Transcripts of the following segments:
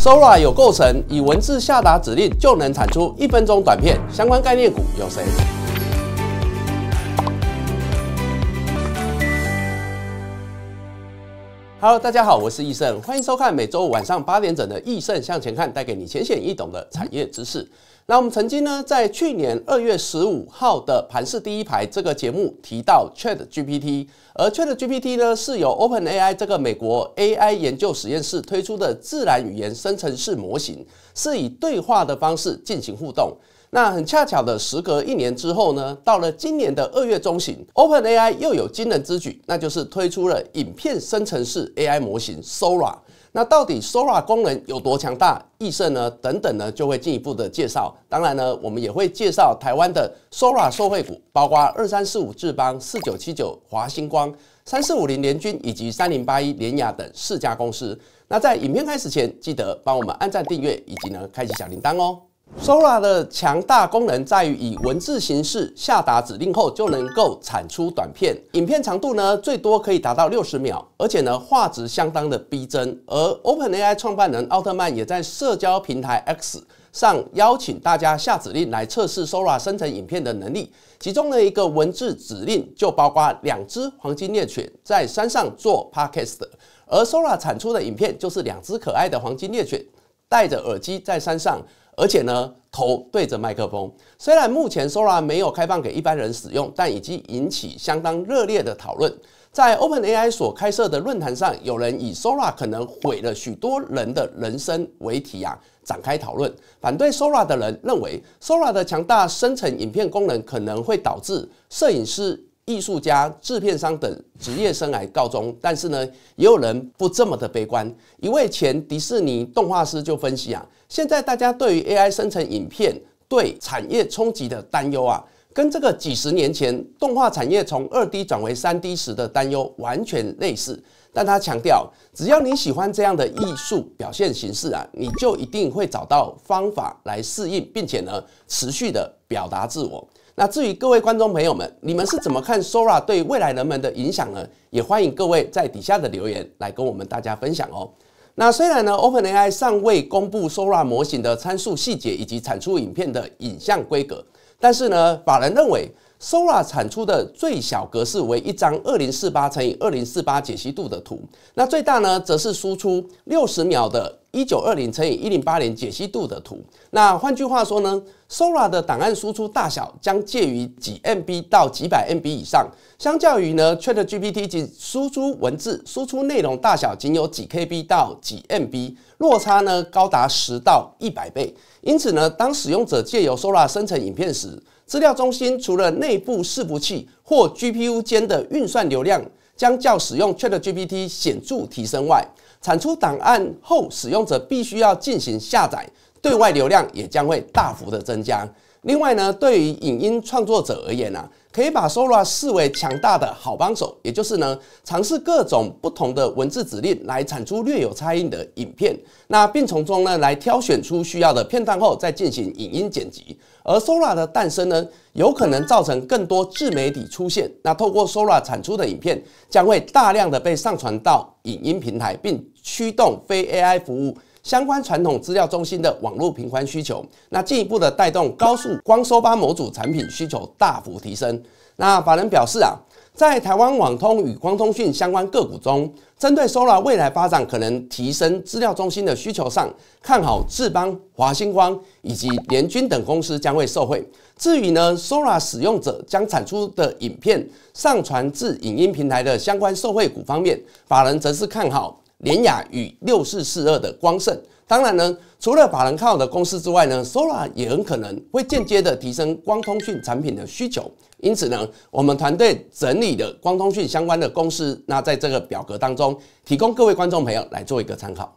Sora 有构成，以文字下达指令就能产出一分钟短片，相关概念股有谁？Hello，大家好，我是易盛，欢迎收看每周五晚上八点整的易盛向前看，带给你浅显易懂的产业知识。那我们曾经呢，在去年二月十五号的盘市第一排这个节目提到 Chat GPT，而 Chat GPT 呢是由 Open AI 这个美国 AI 研究实验室推出的自然语言生成式模型，是以对话的方式进行互动。那很恰巧的，时隔一年之后呢，到了今年的二月中旬，Open AI 又有惊人之举，那就是推出了影片生成式 AI 模型 Sora。那到底 s o r a 功能有多强大？异色呢？等等呢？就会进一步的介绍。当然呢，我们也会介绍台湾的 s o r a 受惠股，包括二三四五智邦、四九七九华星光、三四五零联军以及三零八一联雅等四家公司。那在影片开始前，记得帮我们按赞、订阅以及呢开启小铃铛哦。Sora 的强大功能在于，以文字形式下达指令后，就能够产出短片。影片长度呢，最多可以达到六十秒，而且呢，画质相当的逼真。而 OpenAI 创办人奥特曼也在社交平台 X 上邀请大家下指令来测试 Sora 生成影片的能力。其中的一个文字指令就包括两只黄金猎犬在山上做 podcast，而 Sora 产出的影片就是两只可爱的黄金猎犬戴着耳机在山上。而且呢，头对着麦克风。虽然目前 Sora 没有开放给一般人使用，但已经引起相当热烈的讨论。在 OpenAI 所开设的论坛上，有人以 “Sora 可能毁了许多人的人生”为题啊，展开讨论。反对 Sora 的人认为，Sora 的强大生成影片功能可能会导致摄影师、艺术家、制片商等职业生涯告终。但是呢，也有人不这么的悲观。一位前迪士尼动画师就分析啊。现在大家对于 A I 生成影片对产业冲击的担忧啊，跟这个几十年前动画产业从二 D 转为三 D 时的担忧完全类似。但他强调，只要你喜欢这样的艺术表现形式啊，你就一定会找到方法来适应，并且呢，持续的表达自我。那至于各位观众朋友们，你们是怎么看 Sora 对未来人们的影响呢？也欢迎各位在底下的留言来跟我们大家分享哦。那虽然呢，OpenAI 尚未公布 Sora 模型的参数细节以及产出影片的影像规格，但是呢，法人认为 Sora 产出的最小格式为一张二零四八乘以二零四八解析度的图，那最大呢，则是输出六十秒的。一九二零乘以一零八零解析度的图。那换句话说呢，Sora 的档案输出大小将介于几 MB 到几百 MB 以上。相较于呢，Chat GPT 仅输出文字，输出内容大小仅有几 KB 到几 MB，落差呢高达十到一百倍。因此呢，当使用者借由 Sora 生成影片时，资料中心除了内部伺服器或 GPU 间的运算流量将较使用 Chat GPT 显著提升外，产出档案后，使用者必须要进行下载，对外流量也将会大幅的增加。另外呢，对于影音创作者而言呢，可以把 Sora 视为强大的好帮手，也就是呢，尝试各种不同的文字指令来产出略有差异的影片，那并从中呢来挑选出需要的片段后再进行影音剪辑。而 Sora 的诞生呢，有可能造成更多自媒体出现，那透过 Sora 产出的影片将会大量的被上传到影音平台，并驱动非 AI 服务。相关传统资料中心的网络频宽需求，那进一步的带动高速光收发模组产品需求大幅提升。那法人表示啊，在台湾网通与光通讯相关个股中，针对 Solar 未来发展可能提升资料中心的需求上，看好智邦、华星光以及联军等公司将会受惠。至于呢，Solar 使用者将产出的影片上传至影音平台的相关受惠股方面，法人则是看好。联雅与六四四二的光胜，当然呢，除了法人看好的公司之外呢，solar 也很可能会间接的提升光通讯产品的需求，因此呢，我们团队整理的光通讯相关的公司，那在这个表格当中提供各位观众朋友来做一个参考。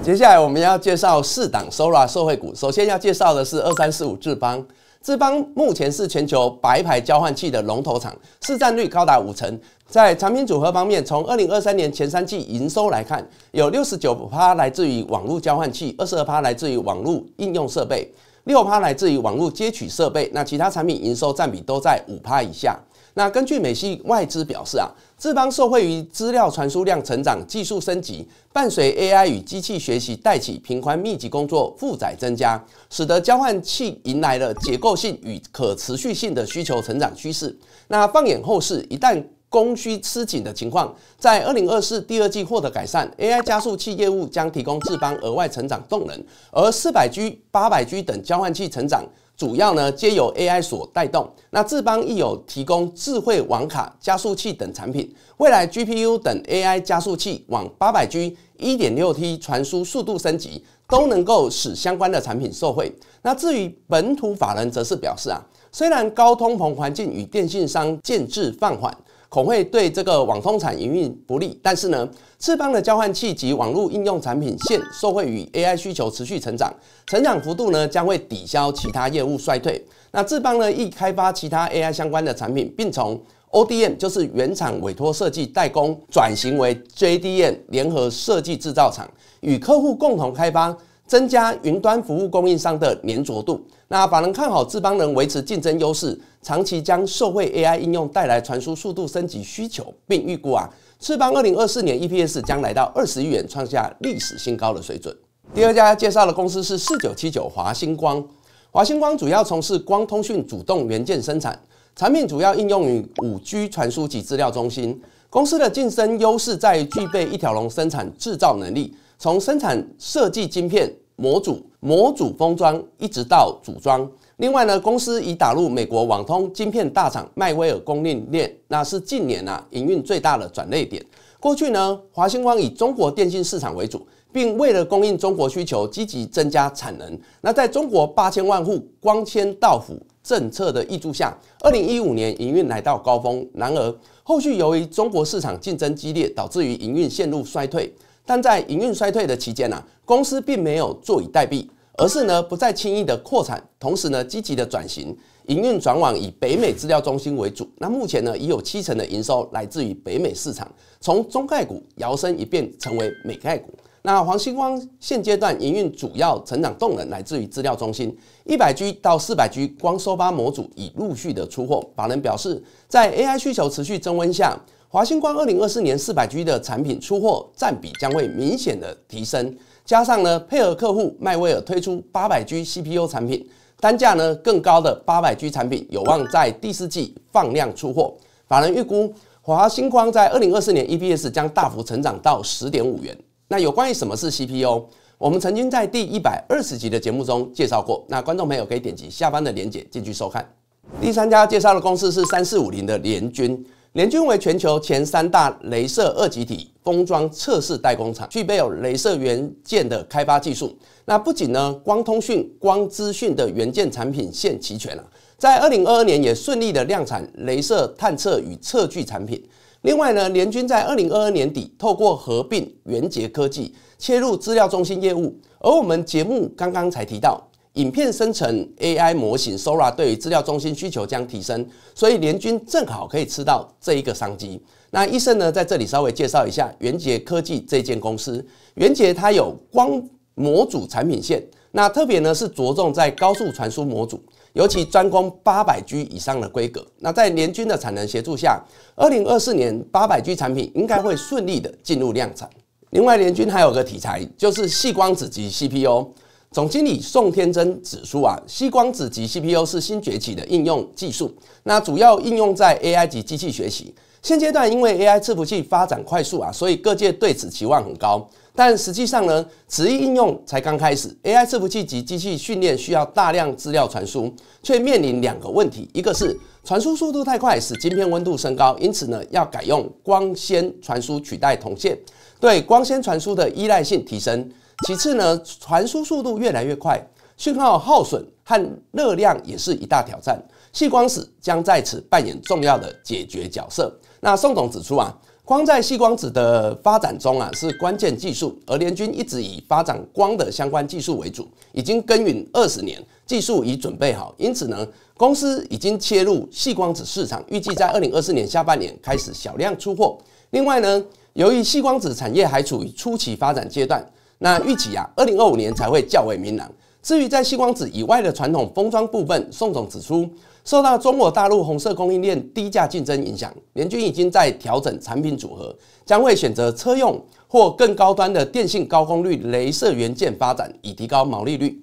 接下来我们要介绍四档 solar 惠股，首先要介绍的是二三四五智邦，智邦目前是全球白牌交换器的龙头厂，市占率高达五成。在产品组合方面，从二零二三年前三季营收来看，有六十九趴来自于网络交换器，二十二趴来自于网络应用设备，六趴来自于网络接取设备。那其他产品营收占比都在五趴以下。那根据美系外资表示啊，智邦受惠于资料传输量成长、技术升级，伴随 AI 与机器学习带起频宽密集工作负载增加，使得交换器迎来了结构性与可持续性的需求成长趋势。那放眼后市，一旦供需吃紧的情况，在二零二四第二季获得改善。AI 加速器业务将提供智邦额外成长动能，而四百 G、八百 G 等交换器成长，主要呢皆由 AI 所带动。那智邦亦有提供智慧网卡、加速器等产品，未来 GPU 等 AI 加速器往八百 G、一点六 T 传输速度升级，都能够使相关的产品受惠。那至于本土法人，则是表示啊，虽然高通膨环境与电信商建制放缓。恐会对这个网通产营运不利，但是呢，智邦的交换器及网络应用产品线受惠于 AI 需求持续成长，成长幅度呢将会抵消其他业务衰退。那智邦呢，亦开发其他 AI 相关的产品，并从 ODM 就是原厂委托设计代工，转型为 JDM 联合设计制造厂，与客户共同开发。增加云端服务供应商的粘着度。那法人看好智邦能维持竞争优势，长期将受惠 AI 应用带来传输速度升级需求，并预估啊，智邦二零二四年 EPS 将来到二十亿元，创下历史新高。的水准。第二家介绍的公司是四九七九华星光。华星光主要从事光通讯主动元件生产，产品主要应用于五 G 传输及资料中心。公司的竞争优势在于具备一条龙生产制造能力。从生产设计、晶片、模组、模组封装，一直到组装。另外呢，公司已打入美国网通晶片大厂迈威尔供应链，那是近年啊营运最大的转捩点。过去呢，华星光以中国电信市场为主，并为了供应中国需求，积极增加产能。那在中国八千万户光纤到府政策的挹注下，二零一五年营运来到高峰。然而，后续由于中国市场竞争激烈，导致于营运陷入衰退。但在营运衰退的期间呢，公司并没有坐以待毙，而是呢不再轻易的扩产，同时呢积极的转型，营运转往以北美资料中心为主。那目前呢已有七成的营收来自于北美市场，从中概股摇身一变成为美概股。那黄星光现阶段营运主要成长动能来自于资料中心，一百 G 到四百 G 光收发模组已陆续的出货。法人表示，在 AI 需求持续增温下。华星光二零二四年四百 G 的产品出货占比将会明显的提升，加上呢配合客户迈威尔推出八百 G CPU 产品，单价呢更高的八百 G 产品有望在第四季放量出货。法人预估华星光在二零二四年 EPS 将大幅成长到十点五元。那有关于什么是 CPU，我们曾经在第一百二十集的节目中介绍过，那观众朋友可以点击下方的链接进去收看。第三家介绍的公司是三四五零的联军。联军为全球前三大镭射二极体封装测试代工厂，具备有镭射元件的开发技术。那不仅呢，光通讯、光资讯的元件产品线齐全了，在二零二二年也顺利的量产镭射探测与测距产品。另外呢，联军在二零二二年底透过合并元杰科技，切入资料中心业务。而我们节目刚刚才提到。影片生成 AI 模型 Sora 对于资料中心需求将提升，所以联军正好可以吃到这一个商机。那医生呢，在这里稍微介绍一下元杰科技这间公司。元杰它有光模组产品线，那特别呢是着重在高速传输模组，尤其专攻八百 G 以上的规格。那在联军的产能协助下，二零二四年八百 G 产品应该会顺利的进入量产。另外联军还有个题材，就是细光子及 CPU。总经理宋天真指出啊，硅光子级 CPU 是新崛起的应用技术，那主要应用在 AI 级机器学习。现阶段因为 AI 伺服器发展快速啊，所以各界对此期望很高。但实际上呢，此一应用才刚开始。AI 伺服器及机器训练需要大量资料传输，却面临两个问题：一个是传输速度太快，使晶片温度升高，因此呢要改用光纤传输取代铜线，对光纤传输的依赖性提升。其次呢，传输速度越来越快，讯号耗损和热量也是一大挑战，细光子将在此扮演重要的解决角色。那宋总指出啊，光在细光子的发展中啊是关键技术，而联军一直以发展光的相关技术为主，已经耕耘二十年，技术已准备好，因此呢，公司已经切入细光子市场，预计在二零二四年下半年开始小量出货。另外呢，由于细光子产业还处于初期发展阶段。那预期呀，二零二五年才会较为明朗。至于在激光子以外的传统封装部分，宋总指出，受到中国大陆红色供应链低价竞争影响，联军已经在调整产品组合，将会选择车用或更高端的电信高功率镭射元件发展，以提高毛利率。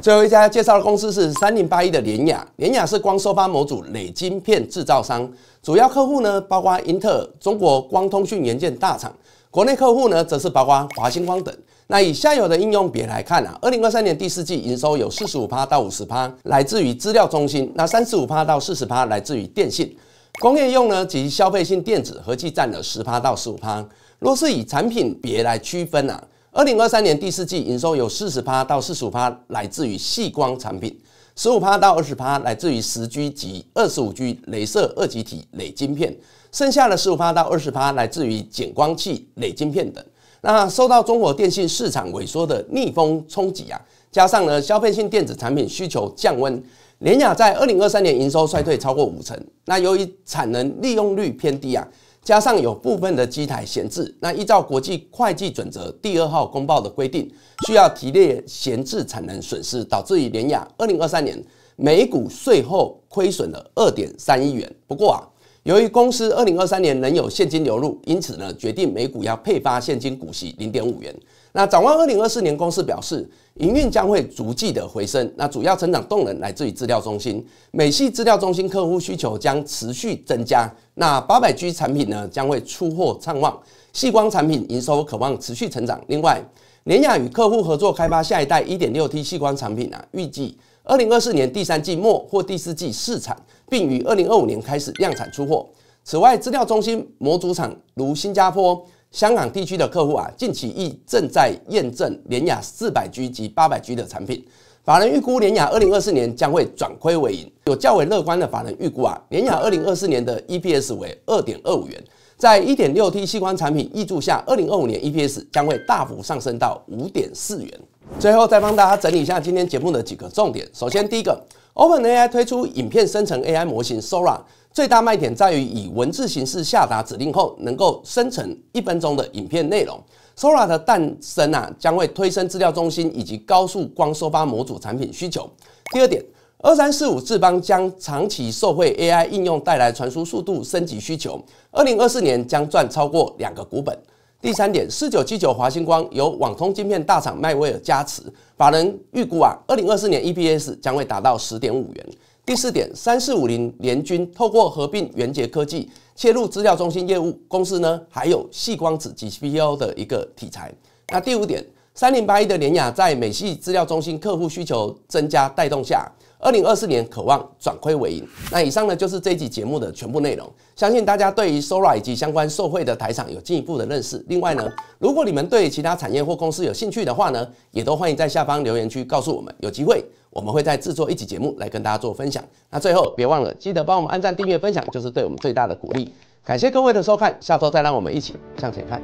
最后一家介绍的公司是三零八一的联雅，联雅是光收发模组镭晶片制造商，主要客户呢包括英特尔、中国光通讯元件大厂。国内客户呢，则是包括华星光等。那以下游的应用别来看啊，二零二三年第四季营收有四十五趴到五十趴，来自于资料中心。那三十五趴到四十趴来自于电信。工业用呢及消费性电子合计占了十趴到十五趴。若是以产品别来区分啊，二零二三年第四季营收有四十趴到四十五趴，来自于细光产品。十五趴到二十趴来自于十 G 及二十五 G 镭射二极体镭晶片。剩下的十五趴到二十趴来自于减光器、镭晶片等。那受到中国电信市场萎缩的逆风冲击啊，加上呢消费性电子产品需求降温，联雅在二零二三年营收衰退超过五成。那由于产能利用率偏低啊，加上有部分的机台闲置，那依照国际会计准则第二号公报的规定，需要提列闲置产能损失，导致于联雅二零二三年每股税后亏损了二点三亿元。不过啊。由于公司二零二三年仍有现金流入，因此呢决定每股要配发现金股息零点五元。那展望二零二四年，公司表示营运将会逐季的回升。那主要成长动能来自于资料中心，美系资料中心客户需求将持续增加。那八百 G 产品呢将会出货畅旺，细光产品营收渴望持续成长。另外，联雅与客户合作开发下一代一点六 T 细光产品啊，预计。二零二四年第三季末或第四季试产，并于二零二五年开始量产出货。此外，资料中心模组厂如新加坡、香港地区的客户啊，近期亦正在验证联雅四百 G 及八百 G 的产品。法人预估联雅二零二四年将会转亏为盈，有较为乐观的法人预估啊，联雅二零二四年的 EPS 为二点二五元，在一点六 T 细光产品挹注下，二零二五年 EPS 将会大幅上升到五点四元。最后再帮大家整理一下今天节目的几个重点。首先，第一个，OpenAI 推出影片生成 AI 模型 Sora，最大卖点在于以文字形式下达指令后，能够生成一分钟的影片内容。Sora 的诞生啊，将会推升资料中心以及高速光收发模组产品需求。第二点，二三四五智邦将长期受惠 AI 应用带来传输速度升级需求，二零二四年将赚超过两个股本。第三点，四九七九华星光由网通晶片大厂迈威尔加持，法人预估啊，二零二四年 EPS 将会达到十点五元。第四点，三四五零联军透过合并元杰科技，切入资料中心业务，公司呢还有细光子及 p o 的一个题材。那第五点。三零八一的联雅在美系资料中心客户需求增加带动下，二零二四年渴望转亏为盈。那以上呢就是这一集节目的全部内容，相信大家对于 s o r a 以及相关受惠的台场有进一步的认识。另外呢，如果你们对其他产业或公司有兴趣的话呢，也都欢迎在下方留言区告诉我们，有机会我们会在制作一集节目来跟大家做分享。那最后别忘了记得帮我们按赞、订阅、分享，就是对我们最大的鼓励。感谢各位的收看，下周再让我们一起向前看。